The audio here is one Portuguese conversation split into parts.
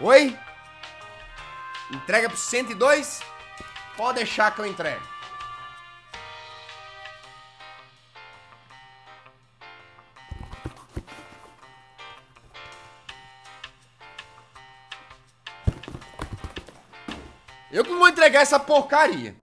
Oi? Entrega pro 102? Pode deixar que eu entrego. Eu que não vou entregar essa porcaria.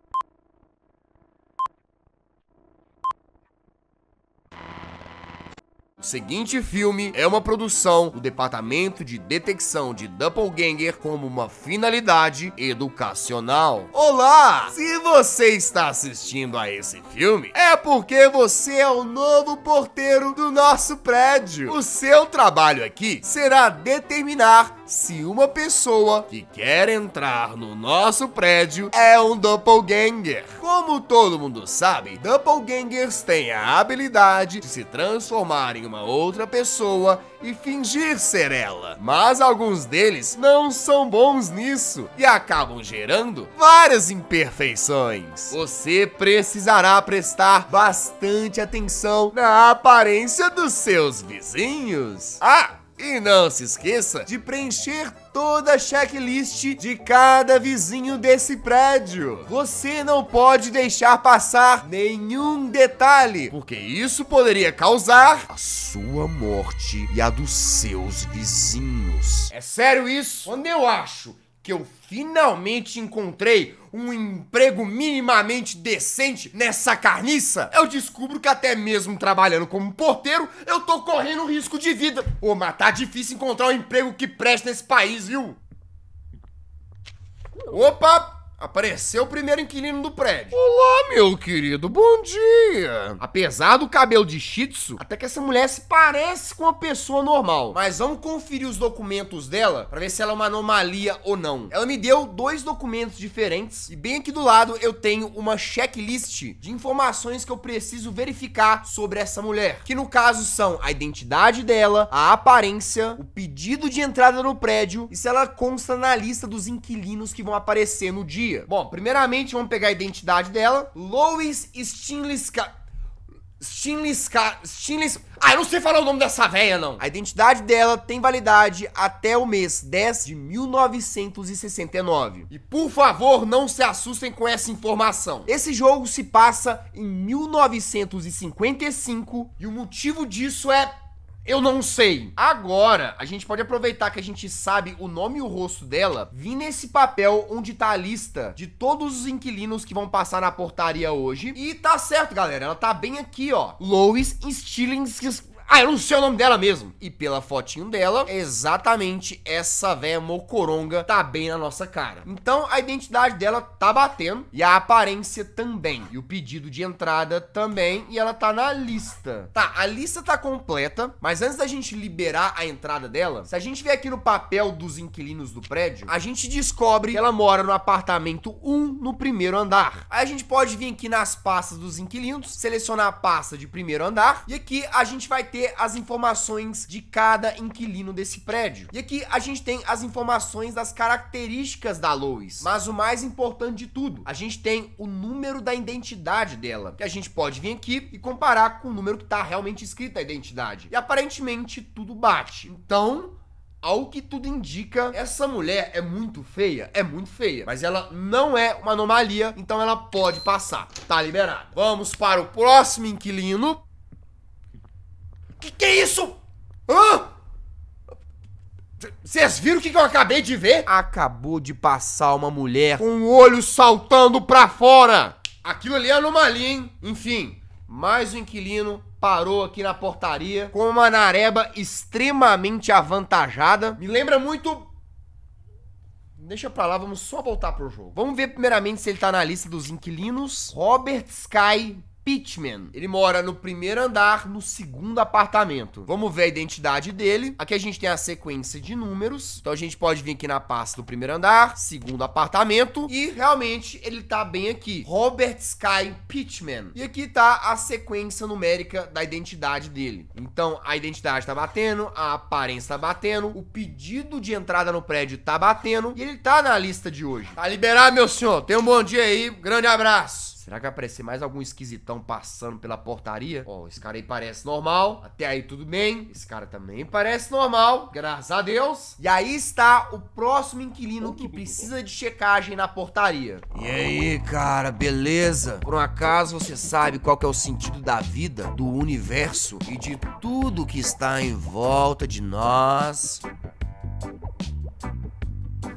seguinte filme é uma produção do Departamento de Detecção de Doppelganger como uma finalidade educacional. Olá! Se você está assistindo a esse filme, é porque você é o novo porteiro do nosso prédio. O seu trabalho aqui será determinar se uma pessoa que quer entrar no nosso prédio é um doppelganger. Como todo mundo sabe, doppelgangers têm a habilidade de se transformar em uma uma outra pessoa e fingir ser ela. Mas alguns deles não são bons nisso e acabam gerando várias imperfeições. Você precisará prestar bastante atenção na aparência dos seus vizinhos. Ah! E não se esqueça de preencher toda a checklist de cada vizinho desse prédio. Você não pode deixar passar nenhum detalhe, porque isso poderia causar a sua morte e a dos seus vizinhos. É sério isso? Quando eu acho que eu finalmente encontrei um emprego minimamente decente nessa carniça, eu descubro que até mesmo trabalhando como porteiro, eu tô correndo risco de vida. Ô, mas tá difícil encontrar um emprego que preste nesse país, viu? Opa, Apareceu o primeiro inquilino do prédio. Olá, meu querido, bom dia. Apesar do cabelo de Shih tzu, até que essa mulher se parece com uma pessoa normal. Mas vamos conferir os documentos dela para ver se ela é uma anomalia ou não. Ela me deu dois documentos diferentes e bem aqui do lado eu tenho uma checklist de informações que eu preciso verificar sobre essa mulher, que no caso são a identidade dela, a aparência, o pedido de entrada no prédio e se ela consta na lista dos inquilinos que vão aparecer no dia dia. Bom, primeiramente vamos pegar a identidade dela. Lois Stinliska... Stinliska... Stinlis... Ah, eu não sei falar o nome dessa véia, não. A identidade dela tem validade até o mês 10 de 1969. E por favor, não se assustem com essa informação. Esse jogo se passa em 1955 e o motivo disso é eu não sei. Agora, a gente pode aproveitar que a gente sabe o nome e o rosto dela, vir nesse papel onde tá a lista de todos os inquilinos que vão passar na portaria hoje. E tá certo, galera. Ela tá bem aqui, ó. Lois Stillings ah, eu não sei o nome dela mesmo. E pela fotinho dela, é exatamente essa véia mocoronga tá bem na nossa cara. Então a identidade dela tá batendo e a aparência também. E o pedido de entrada também. E ela tá na lista. Tá, a lista tá completa, mas antes da gente liberar a entrada dela, se a gente vier aqui no papel dos inquilinos do prédio, a gente descobre que ela mora no apartamento 1 no primeiro andar. Aí a gente pode vir aqui nas pastas dos inquilinos, selecionar a pasta de primeiro andar e aqui a gente vai ter ter as informações de cada inquilino desse prédio. E aqui a gente tem as informações das características da Lois. Mas o mais importante de tudo, a gente tem o número da identidade dela, que a gente pode vir aqui e comparar com o número que está realmente escrito a identidade. E aparentemente tudo bate. Então, ao que tudo indica, essa mulher é muito feia, é muito feia, mas ela não é uma anomalia, então ela pode passar, tá liberado. Vamos para o próximo inquilino. Que que é isso? Hã? Vocês viram o que, que eu acabei de ver? Acabou de passar uma mulher com o olho saltando pra fora. Aquilo ali é anomalia, hein? Enfim, mais um inquilino parou aqui na portaria com uma nareba extremamente avantajada. Me lembra muito Deixa pra lá, vamos só voltar pro jogo. Vamos ver primeiramente se ele tá na lista dos inquilinos. Robert Sky Pitchman. Ele mora no primeiro andar, no segundo apartamento. Vamos ver a identidade dele. Aqui a gente tem a sequência de números. Então a gente pode vir aqui na pasta do primeiro andar, segundo apartamento. E realmente ele tá bem aqui. Robert Sky Pitchman. E aqui tá a sequência numérica da identidade dele. Então a identidade tá batendo, a aparência tá batendo, o pedido de entrada no prédio tá batendo. E ele tá na lista de hoje. Tá liberado, meu senhor. Tenha um bom dia aí. Grande abraço. Será que vai aparecer mais algum esquisitão passando pela portaria? Ó, oh, esse cara aí parece normal. Até aí tudo bem. Esse cara também parece normal, graças a Deus. E aí está o próximo inquilino que precisa de checagem na portaria. E aí, cara, beleza? Por um acaso você sabe qual é o sentido da vida, do universo e de tudo que está em volta de nós?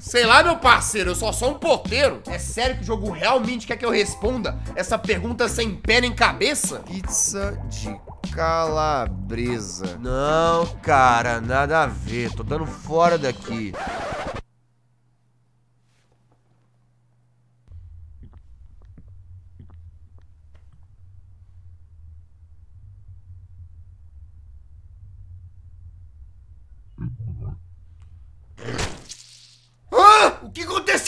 Sei lá, meu parceiro, eu só sou um porteiro. É sério que o jogo realmente quer que eu responda essa pergunta sem pé nem cabeça? Pizza de calabresa. Não, cara, nada a ver. Tô dando fora daqui.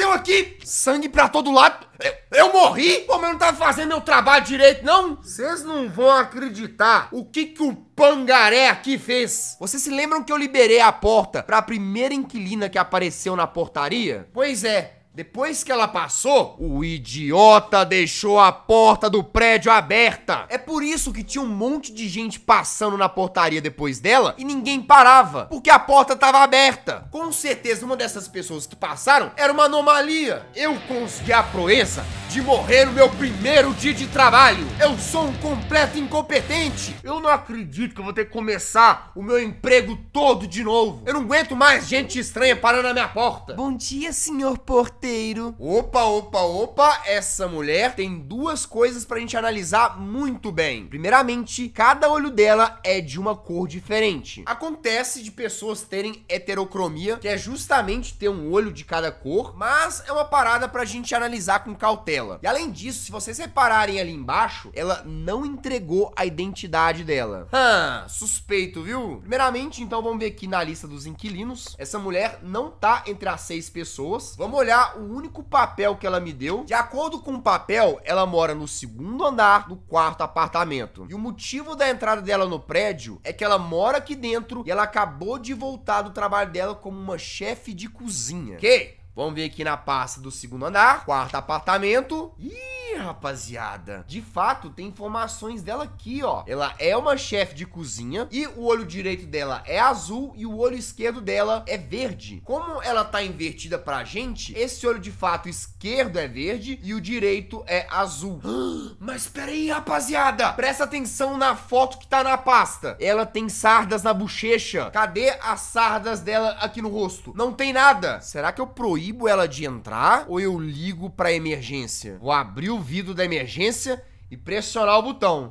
aconteceu aqui? Sangue pra todo lado. Eu, eu morri? Como eu não tava fazendo meu trabalho direito, não? Vocês não vão acreditar o que que o pangaré aqui fez. Vocês se lembram que eu liberei a porta pra primeira inquilina que apareceu na portaria? Pois é, depois que ela passou, o idiota deixou a porta do prédio aberta. É por isso que tinha um monte de gente passando na portaria depois dela e ninguém parava, porque a porta estava aberta. Com certeza uma dessas pessoas que passaram era uma anomalia. Eu consegui a proeza de morrer no meu primeiro dia de trabalho. Eu sou um completo incompetente. Eu não acredito que eu vou ter que começar o meu emprego todo de novo. Eu não aguento mais gente estranha parando na minha porta. Bom dia, senhor porteiro. Opa, opa, opa, essa mulher tem duas coisas pra gente analisar muito bem. Primeiramente, cada olho dela é de uma cor diferente. Acontece de pessoas terem heterocromia, que é justamente ter um olho de cada cor, mas é uma parada pra gente analisar com cautela. E além disso, se vocês repararem ali embaixo, ela não entregou a identidade dela. Hum, suspeito, viu? Primeiramente, então, vamos ver aqui na lista dos inquilinos. Essa mulher não tá entre as seis pessoas. Vamos olhar o único papel que ela me deu. De acordo com o papel, ela mora no segundo andar do quarto apartamento. E o motivo da entrada dela no prédio é que ela mora aqui dentro e ela acabou de voltar do trabalho dela como uma chefe de cozinha. Ok? Vamos ver aqui na pasta do segundo andar, quarto apartamento. Ih! rapaziada. De fato, tem informações dela aqui, ó. Ela é uma chefe de cozinha e o olho direito dela é azul e o olho esquerdo dela é verde. Como ela tá invertida pra gente, esse olho de fato esquerdo é verde e o direito é azul. Mas peraí, rapaziada, presta atenção na foto que tá na pasta. Ela tem sardas na bochecha. Cadê as sardas dela aqui no rosto? Não tem nada. Será que eu proíbo ela de entrar ou eu ligo pra emergência? Vou abrir o ouvido da emergência e pressionar o botão.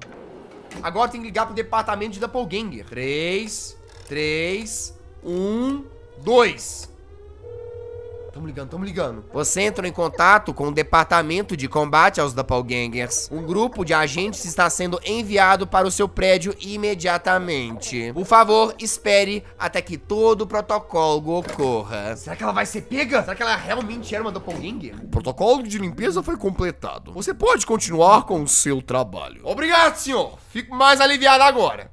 Agora tem que ligar pro departamento de Doppelganger. 3, 3, 1, 2. Tamo ligando, tamo ligando. Você entrou em contato com o Departamento de Combate aos Doppelgangers. Um grupo de agentes está sendo enviado para o seu prédio imediatamente. Por favor, espere até que todo o protocolo ocorra. Será que ela vai ser pega? Será que ela realmente era uma Doppelganger? O protocolo de limpeza foi completado. Você pode continuar com o seu trabalho. Obrigado, senhor. Fico mais aliviado agora.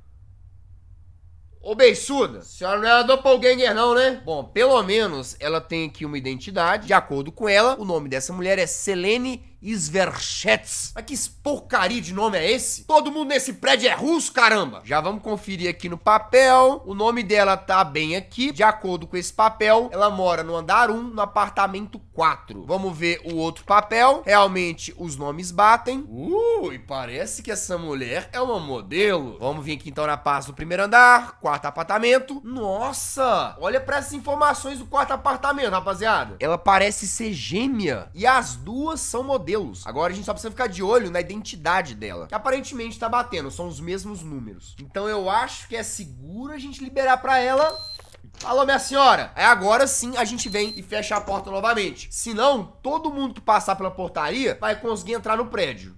Ô, beiçuda, a senhora não é a doppelganger não, né? Bom, pelo menos ela tem aqui uma identidade. De acordo com ela, o nome dessa mulher é Selene Sverchets. Mas que porcaria de nome é esse? Todo mundo nesse prédio é russo, caramba! Já vamos conferir aqui no papel. O nome dela tá bem aqui. De acordo com esse papel, ela mora no andar 1, no apartamento 4. Vamos ver o outro papel. Realmente, os nomes batem. Uh, e parece que essa mulher é uma modelo. Vamos vir aqui então na paz do primeiro andar, quarto apartamento. Nossa! Olha para essas informações do quarto apartamento, rapaziada. Ela parece ser gêmea. E as duas são modelos modelos. Agora a gente só precisa ficar de olho na identidade dela, que aparentemente tá batendo, são os mesmos números. Então eu acho que é seguro a gente liberar pra ela Alô, minha senhora. é agora sim a gente vem e fecha a porta novamente. Senão, todo mundo que passar pela portaria vai conseguir entrar no prédio.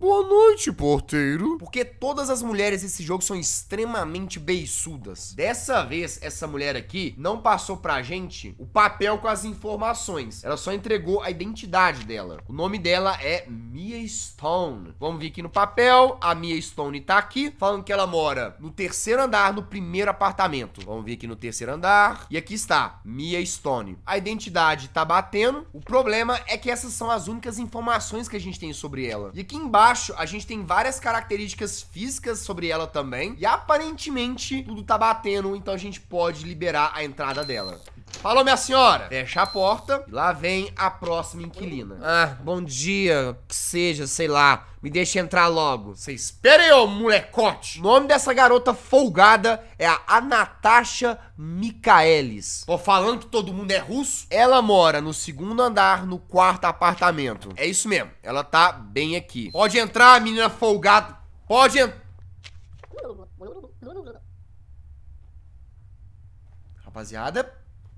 Boa noite, porteiro. Porque todas as mulheres desse jogo são extremamente beiçudas. Dessa vez, essa mulher aqui não passou pra gente o papel com as informações. Ela só entregou a identidade dela. O nome dela é Mia Stone. Vamos ver aqui no papel. A Mia Stone tá aqui, falando que ela mora no terceiro andar, no primeiro apartamento. Vamos ver aqui no terceiro andar. E aqui está, Mia Stone. A identidade tá batendo. O problema é que essas são as únicas informações que a gente tem sobre ela. E aqui embaixo abaixo, a gente tem várias características físicas sobre ela também. E aparentemente, tudo tá batendo, então a gente pode liberar a entrada dela. Falou, minha senhora. Fecha a porta e lá vem a próxima inquilina. Ah, bom dia, que seja, sei lá. Me deixa entrar logo. Você espera aí, ô molecote. O nome dessa garota folgada é a Natasha Mikaelis. Tô falando que todo mundo é russo? Ela mora no segundo andar, no quarto apartamento. É isso mesmo. Ela tá bem aqui. Pode entrar, menina folgada. Pode entrar. Rapaziada,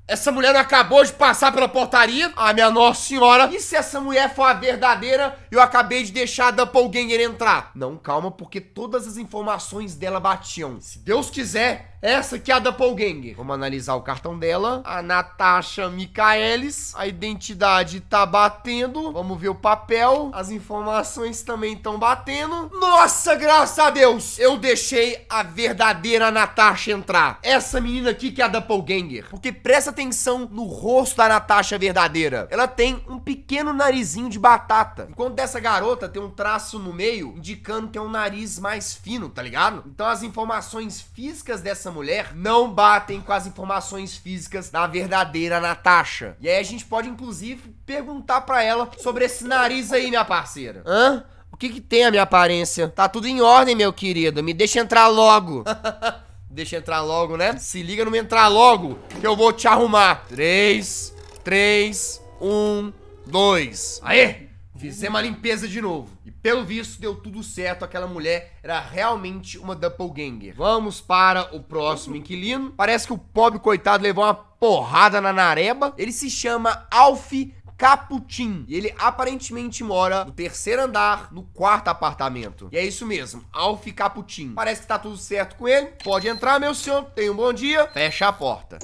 essa mulher não acabou de passar pela portaria? Ah, minha nossa senhora. E se essa mulher for a verdadeira, eu acabei de deixar a Doppelganger entrar? Não, calma, porque todas as informações dela batiam. Se Deus quiser, essa que é a Doppelganger. Vamos analisar o cartão dela. A Natasha Michaelis. A identidade tá batendo. Vamos ver o papel. As informações também estão batendo. Nossa, graças a Deus! Eu deixei a verdadeira Natasha entrar. Essa menina aqui que é a Doppelganger. Porque presta atenção no rosto da Natasha verdadeira. Ela tem um pequeno narizinho de batata, enquanto dessa garota tem um traço no meio indicando que é um nariz mais fino, tá ligado? Então as informações físicas dessa mulher não batem com as informações físicas da verdadeira Natasha. E aí a gente pode inclusive perguntar para ela sobre esse nariz aí, minha parceira. Hã? O que que tem a minha aparência? Tá tudo em ordem, meu querido. Me deixa entrar logo. Deixa entrar logo, né? Se liga não me entrar logo, que eu vou te arrumar. Três, três, um, dois. Aê! Fizemos a limpeza de novo. E pelo visto deu tudo certo, aquela mulher era realmente uma doppelganger. Vamos para o próximo inquilino. Parece que o pobre coitado levou uma porrada na nareba. Ele se chama Alf Caputin. E ele aparentemente mora no terceiro andar, no quarto apartamento. E é isso mesmo, Alf Caputin. Parece que tá tudo certo com ele. Pode entrar, meu senhor. Tenha um bom dia. Fecha a porta.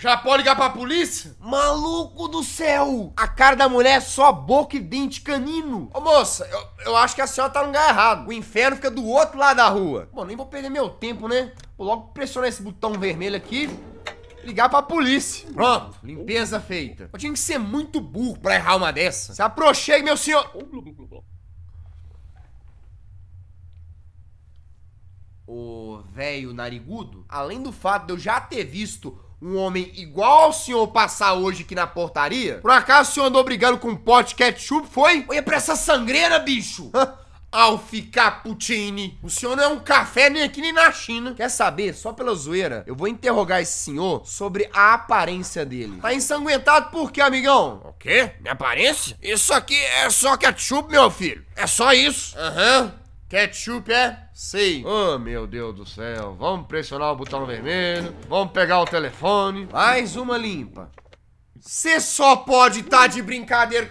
Já pode ligar pra polícia? Maluco do céu! A cara da mulher é só boca e dente canino. Ô moça, eu, eu acho que a senhora tá no lugar errado. O inferno fica do outro lado da rua. Bom, nem vou perder meu tempo, né? Vou logo pressionar esse botão vermelho aqui ligar pra polícia. Pronto, limpeza feita. Eu tinha que ser muito burro pra errar uma dessa. Se aproxime, meu senhor. O velho narigudo, além do fato de eu já ter visto um homem igual ao senhor passar hoje aqui na portaria? Por acaso o senhor andou brigando com um pote de ketchup, foi? Olha pra essa sangreira, bicho! Alf Cappuccini. O senhor não é um café nem aqui nem na China. Quer saber? Só pela zoeira, eu vou interrogar esse senhor sobre a aparência dele. Tá ensanguentado por quê, amigão? O quê? Minha aparência? Isso aqui é só ketchup, meu filho. É só isso. Aham. Uhum. Ketchup é? Sim. Oh, meu Deus do céu. Vamos pressionar o botão vermelho. Vamos pegar o telefone. Mais uma limpa. Você só pode estar tá de brincadeira.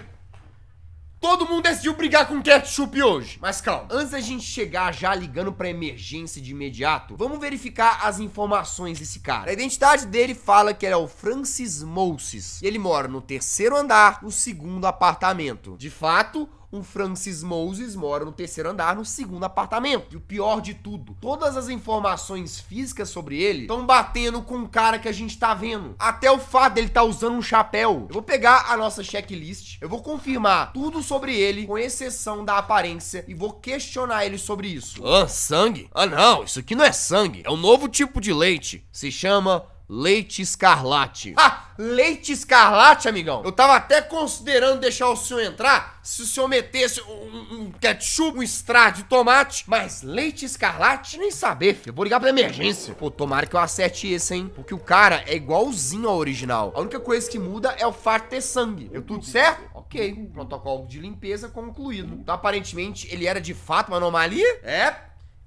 Todo mundo decidiu brigar com ketchup hoje. Mas calma, antes da gente chegar já ligando pra emergência de imediato, vamos verificar as informações desse cara. A identidade dele fala que ele é o Francis Mouses. E ele mora no terceiro andar, no segundo apartamento. De fato, um Francis Moses mora no terceiro andar, no segundo apartamento. E o pior de tudo, todas as informações físicas sobre ele estão batendo com o cara que a gente tá vendo. Até o fato dele tá usando um chapéu. Eu vou pegar a nossa checklist, eu vou confirmar tudo sobre ele, com exceção da aparência, e vou questionar ele sobre isso. Ah, sangue? Ah, não, isso aqui não é sangue. É um novo tipo de leite. Se chama leite escarlate. Ha! Ah, leite escarlate, amigão. Eu tava até considerando deixar o senhor entrar se o senhor metesse um, um ketchup, um extrato de tomate, mas leite escarlate? Nem saber, filho. Eu vou ligar pra emergência. Pô, tomara que eu acerte esse, hein? Porque o cara é igualzinho ao original. A única coisa que muda é o fato de ter sangue. Eu tudo uhum. certo? Ok. Protocolo de limpeza concluído. Então, aparentemente, ele era de fato uma anomalia? É.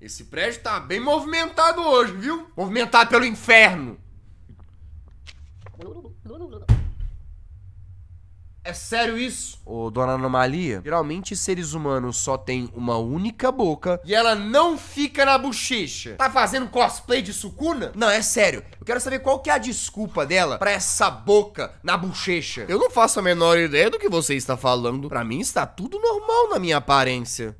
Esse prédio tá bem movimentado hoje, viu? Movimentado pelo inferno. É sério isso? Ô, dona Anomalia, geralmente seres humanos só tem uma única boca e ela não fica na bochecha. Tá fazendo cosplay de sucuna? Não, é sério. Eu quero saber qual que é a desculpa dela pra essa boca na bochecha. Eu não faço a menor ideia do que você está falando. Pra mim está tudo normal na minha aparência.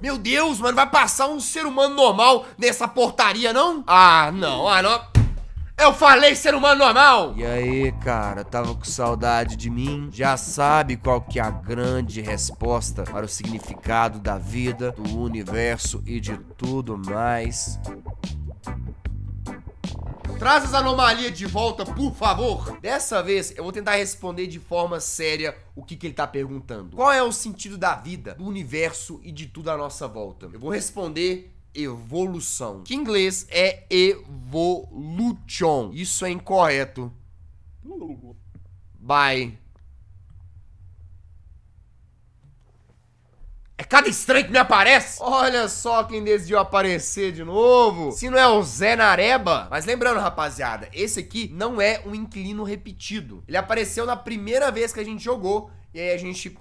Meu Deus, mano, vai passar um ser humano normal nessa portaria, não? Ah, não, ah, não. Eu falei ser humano normal! E aí, cara, tava com saudade de mim? Já sabe qual que é a grande resposta para o significado da vida, do universo e de tudo mais? Traz as anomalias de volta, por favor. Dessa vez, eu vou tentar responder de forma séria o que, que ele tá perguntando. Qual é o sentido da vida, do universo e de tudo à nossa volta? Eu vou responder evolução, que em inglês é evolution. Isso é incorreto. Hum. Bye. cada estranho que me aparece. Olha só quem decidiu aparecer de novo. Se não é o Zé Nareba. Mas lembrando, rapaziada, esse aqui não é um inquilino repetido. Ele apareceu na primeira vez que a gente jogou. E aí a gente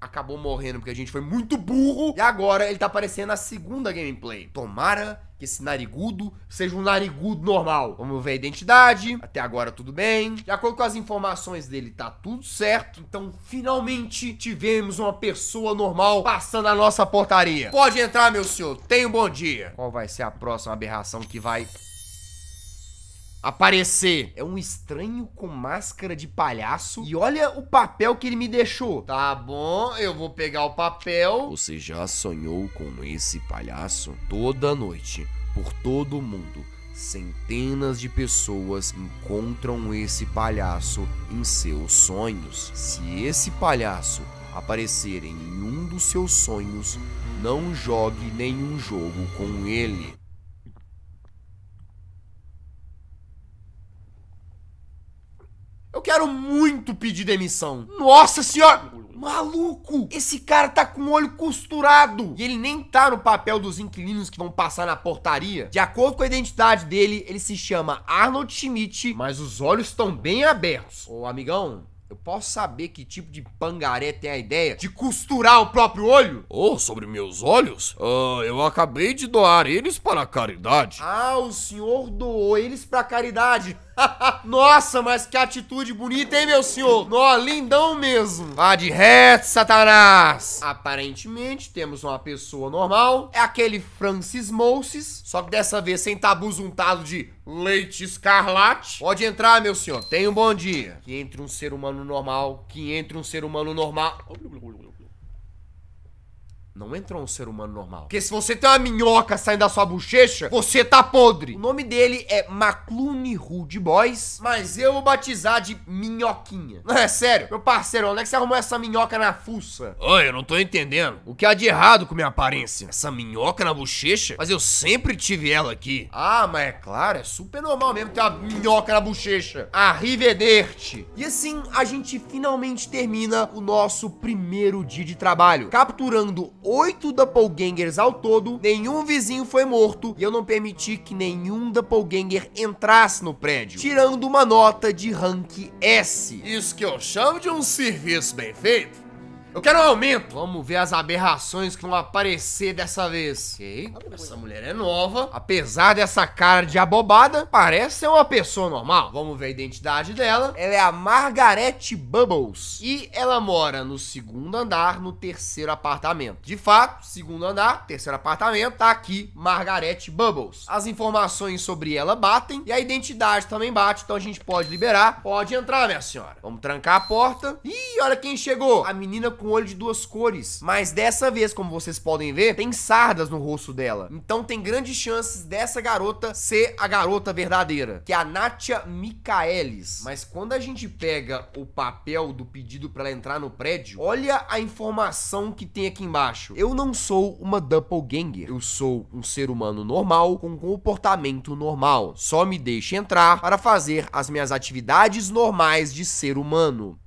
acabou morrendo porque a gente foi muito burro. E agora ele tá aparecendo na segunda gameplay. Tomara que esse narigudo seja um narigudo normal. Vamos ver a identidade. Até agora tudo bem. De acordo com as informações dele, tá tudo certo. Então, finalmente tivemos uma pessoa normal passando a nossa portaria. Pode entrar, meu senhor. Tenha um bom dia. Qual vai ser a próxima aberração que vai aparecer. É um estranho com máscara de palhaço. E olha o papel que ele me deixou. Tá bom, eu vou pegar o papel. Você já sonhou com esse palhaço? Toda noite, por todo o mundo. Centenas de pessoas encontram esse palhaço em seus sonhos. Se esse palhaço aparecer em um dos seus sonhos, não jogue nenhum jogo com ele. Eu quero muito pedir demissão. Nossa senhora! Maluco! Esse cara tá com o olho costurado! E ele nem tá no papel dos inquilinos que vão passar na portaria. De acordo com a identidade dele, ele se chama Arnold Schmidt, mas os olhos estão bem abertos. Ô, amigão, eu posso saber que tipo de pangaré tem a ideia de costurar o próprio olho? Oh, sobre meus olhos? Uh, eu acabei de doar eles para a caridade. Ah, o senhor doou eles para a caridade. Nossa, mas que atitude bonita, hein, meu senhor? Ó, lindão mesmo. Vá de reto, Satanás. Aparentemente, temos uma pessoa normal. É aquele Francis Mouses, só que dessa vez sem tabus untado de leite escarlate. Pode entrar, meu senhor. Tenha um bom dia. Que entre um ser humano normal, que entre um ser humano normal... Não entrou um ser humano normal. Porque se você tem uma minhoca saindo da sua bochecha, você tá podre. O nome dele é Maclune Rude Boys, mas eu vou batizar de Minhoquinha. Não é sério? Meu parceiro, onde é que você arrumou essa minhoca na fuça? Oi, eu não tô entendendo. O que há de errado com minha aparência? Essa minhoca na bochecha? Mas eu sempre tive ela aqui. Ah, mas é claro, é super normal mesmo ter uma minhoca na bochecha. Arrivederci. E assim, a gente finalmente termina o nosso primeiro dia de trabalho, capturando oito Doppelgangers ao todo, nenhum vizinho foi morto e eu não permiti que nenhum Doppelganger entrasse no prédio, tirando uma nota de rank S. Isso que eu chamo de um serviço bem feito. Eu quero um aumento. Vamos ver as aberrações que vão aparecer dessa vez. Ok? Essa mulher é nova. Apesar dessa cara de abobada, parece ser uma pessoa normal. Vamos ver a identidade dela. Ela é a Margaret Bubbles. E ela mora no segundo andar, no terceiro apartamento. De fato, segundo andar, terceiro apartamento, tá aqui Margaret Bubbles. As informações sobre ela batem e a identidade também bate, então a gente pode liberar. Pode entrar, minha senhora. Vamos trancar a porta. Ih, olha quem chegou. A menina com olho de duas cores. Mas dessa vez, como vocês podem ver, tem sardas no rosto dela. Então tem grandes chances dessa garota ser a garota verdadeira, que é a Natia Michaelis. Mas quando a gente pega o papel do pedido para ela entrar no prédio, olha a informação que tem aqui embaixo. Eu não sou uma doppelganger. Eu sou um ser humano normal com comportamento normal. Só me deixe entrar para fazer as minhas atividades normais de ser humano.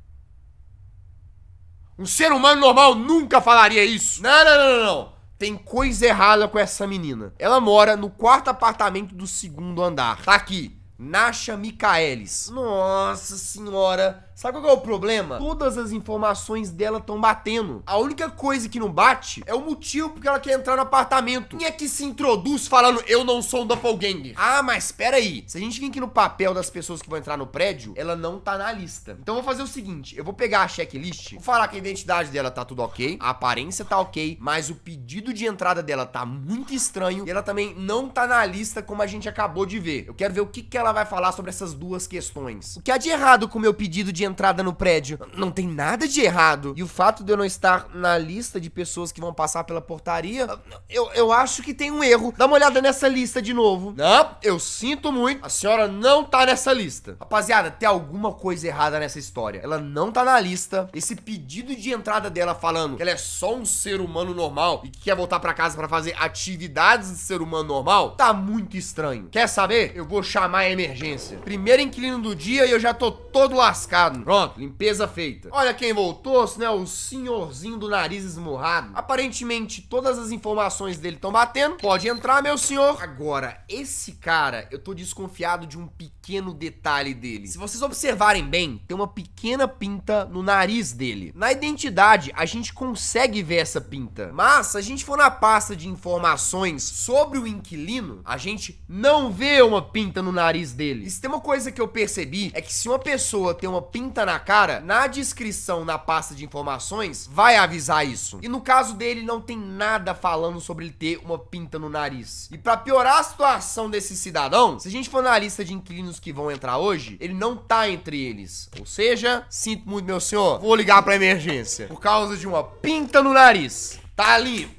Um ser humano normal nunca falaria isso. Não, não, não, não, não. Tem coisa errada com essa menina. Ela mora no quarto apartamento do segundo andar. Tá aqui. Nasha Michaelis. Nossa senhora. Sabe qual é o problema? Todas as informações dela estão batendo. A única coisa que não bate é o motivo porque ela quer entrar no apartamento. Quem é que se introduz falando eu não sou um doppelganger? Ah, mas espera aí. Se a gente vir aqui no papel das pessoas que vão entrar no prédio, ela não tá na lista. Então eu vou fazer o seguinte, eu vou pegar a checklist, vou falar que a identidade dela tá tudo ok, a aparência tá ok, mas o pedido de entrada dela tá muito estranho e ela também não tá na lista como a gente acabou de ver. Eu quero ver o que, que ela vai falar sobre essas duas questões. O que há de errado com o meu pedido de de entrada no prédio. Não tem nada de errado. E o fato de eu não estar na lista de pessoas que vão passar pela portaria, eu, eu acho que tem um erro. Dá uma olhada nessa lista de novo. Não, eu sinto muito. A senhora não tá nessa lista. Rapaziada, tem alguma coisa errada nessa história. Ela não tá na lista. Esse pedido de entrada dela falando que ela é só um ser humano normal e que quer voltar para casa para fazer atividades de ser humano normal, tá muito estranho. Quer saber? Eu vou chamar a emergência. Primeiro inquilino do dia e eu já tô todo lascado esmurrado. Pronto, limpeza feita. Olha quem voltou, né? O senhorzinho do nariz esmurrado. Aparentemente, todas as informações dele estão batendo. Pode entrar, meu senhor. Agora, esse cara, eu tô desconfiado de um pequeno detalhe dele. Se vocês observarem bem, tem uma pequena pinta no nariz dele. Na identidade, a gente consegue ver essa pinta. Mas, se a gente for na pasta de informações sobre o inquilino, a gente não vê uma pinta no nariz dele. E se tem uma coisa que eu percebi, é que se uma pessoa tem uma pinta pinta na cara, na descrição na pasta de informações vai avisar isso. E no caso dele não tem nada falando sobre ele ter uma pinta no nariz. E para piorar a situação desse cidadão, se a gente for na lista de inquilinos que vão entrar hoje, ele não tá entre eles. Ou seja, sinto muito, meu senhor, vou ligar para emergência por causa de uma pinta no nariz. Tá ali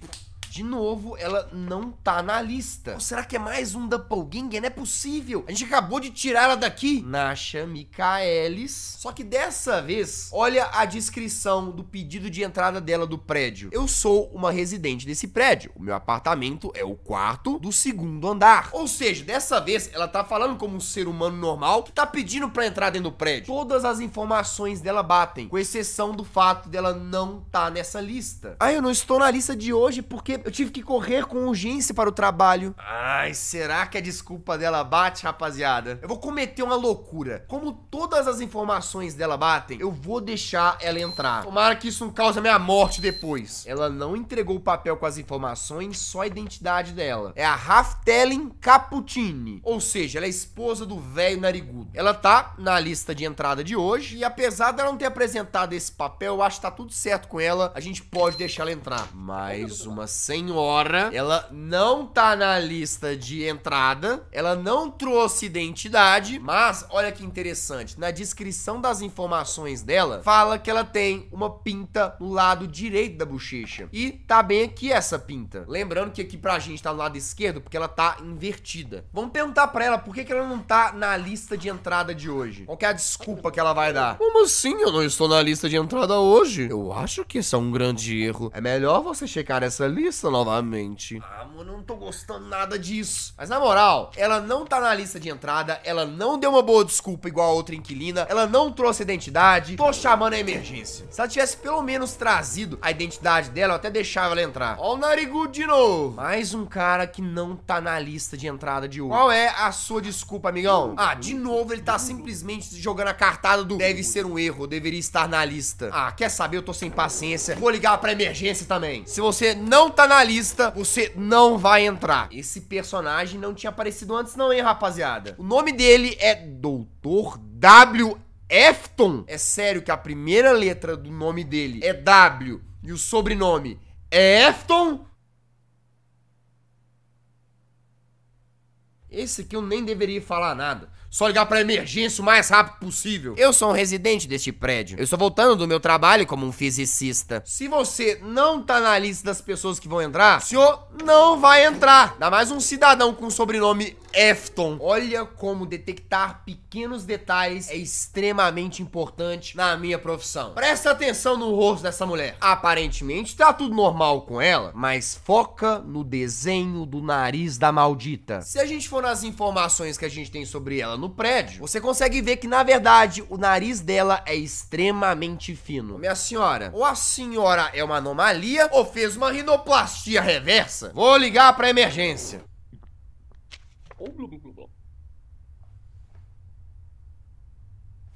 de novo, ela não tá na lista. Ou será que é mais um Doppelganger? Não é possível. A gente acabou de tirar ela daqui. Nasha Michaelis. Só que dessa vez, olha a descrição do pedido de entrada dela do prédio. Eu sou uma residente desse prédio. O meu apartamento é o quarto do segundo andar. Ou seja, dessa vez, ela tá falando como um ser humano normal que tá pedindo pra entrar dentro do prédio. Todas as informações dela batem, com exceção do fato dela não tá nessa lista. Ah, eu não estou na lista de hoje porque eu tive que correr com urgência para o trabalho. Ai, será que a desculpa dela bate, rapaziada? Eu vou cometer uma loucura. Como todas as informações dela batem, eu vou deixar ela entrar. Tomara que isso não cause a minha morte depois. Ela não entregou o papel com as informações, só a identidade dela. É a Raftelen Caputini. Ou seja, ela é esposa do velho narigudo. Ela tá na lista de entrada de hoje e apesar dela não ter apresentado esse papel, eu acho que tá tudo certo com ela. A gente pode deixar ela entrar. Mais uma cena senhora, ela não tá na lista de entrada, ela não trouxe identidade, mas olha que interessante, na descrição das informações dela, fala que ela tem uma pinta no lado direito da bochecha. E tá bem aqui essa pinta. Lembrando que aqui pra gente tá no lado esquerdo, porque ela tá invertida. Vamos perguntar pra ela por que, que ela não tá na lista de entrada de hoje. Qual que é a desculpa que ela vai dar? Como assim eu não estou na lista de entrada hoje? Eu acho que isso é um grande erro. É melhor você checar essa lista lista novamente. Ah, mano, eu não tô gostando nada disso. Mas na moral, ela não tá na lista de entrada, ela não deu uma boa desculpa igual a outra inquilina, ela não trouxe identidade, tô chamando a emergência. Se ela tivesse pelo menos trazido a identidade dela, eu até deixava ela entrar. Ó o narigudo de novo. Mais um cara que não tá na lista de entrada de hoje. Qual é a sua desculpa, amigão? Ah, de novo ele tá simplesmente jogando a cartada do deve ser um erro, deveria estar na lista. Ah, quer saber? Eu tô sem paciência. Vou ligar pra emergência também. Se você não tá na lista você não vai entrar. Esse personagem não tinha aparecido antes não, hein, rapaziada? O nome dele é Doutor W. Efton. É sério que a primeira letra do nome dele é W e o sobrenome é Efton? esse aqui eu nem deveria falar nada. Só ligar pra emergência o mais rápido possível. Eu sou um residente deste prédio. Eu estou voltando do meu trabalho como um fisicista. Se você não tá na lista das pessoas que vão entrar, o senhor não vai entrar. Dá mais um cidadão com o sobrenome Efton. Olha como detectar pequenos detalhes é extremamente importante na minha profissão. Presta atenção no rosto dessa mulher. Aparentemente tá tudo normal com ela, mas foca no desenho do nariz da maldita. Se a gente for nas informações que a gente tem sobre ela no prédio, você consegue ver que na verdade o nariz dela é extremamente fino. Minha senhora, ou a senhora é uma anomalia ou fez uma rinoplastia reversa. Vou ligar para emergência ou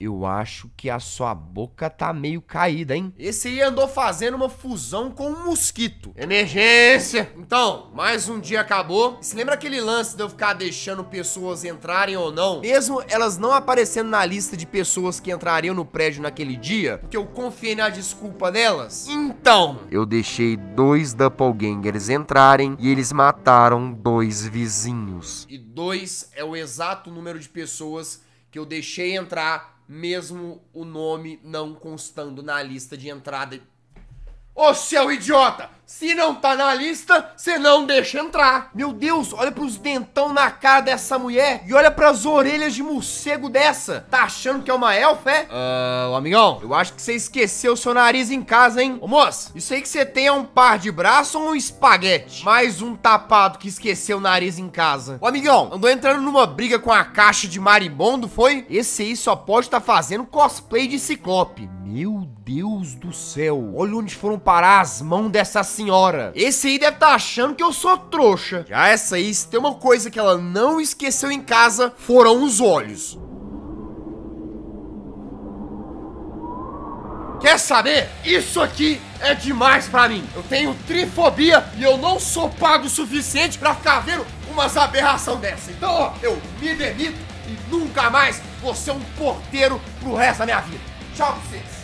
Eu acho que a sua boca tá meio caída, hein? Esse aí andou fazendo uma fusão com um mosquito. Emergência! Então, mais um dia acabou. Se lembra aquele lance de eu ficar deixando pessoas entrarem ou não? Mesmo elas não aparecendo na lista de pessoas que entrariam no prédio naquele dia, porque eu confiei na desculpa delas? Então, então? Eu deixei dois doppelgangers entrarem e eles mataram dois vizinhos. E dois é o exato número de pessoas que eu deixei entrar, mesmo o nome não constando na lista de entrada. Ô, seu idiota! Se não tá na lista, você não deixa entrar. Meu Deus, olha pros dentão na cara dessa mulher e olha pras orelhas de morcego dessa. Tá achando que é uma elfa, é? Ah, uh, amigão, eu acho que você esqueceu seu nariz em casa, hein? Ô, moça, isso aí que você tem é um par de braço ou um espaguete? Mais um tapado que esqueceu o nariz em casa. Ô, amigão, andou entrando numa briga com a caixa de marimbondo, foi? Esse aí só pode estar tá fazendo cosplay de ciclope. Meu Deus do céu, olha onde foram parar as mãos dessas senhora. Esse aí deve estar tá achando que eu sou trouxa. Já essa aí, se tem uma coisa que ela não esqueceu em casa, foram os olhos. Quer saber? Isso aqui é demais para mim. Eu tenho trifobia e eu não sou pago o suficiente para ficar vendo umas aberração dessa. Então, ó, eu me demito e nunca mais vou ser um porteiro pro resto da minha vida. Tchau pra vocês.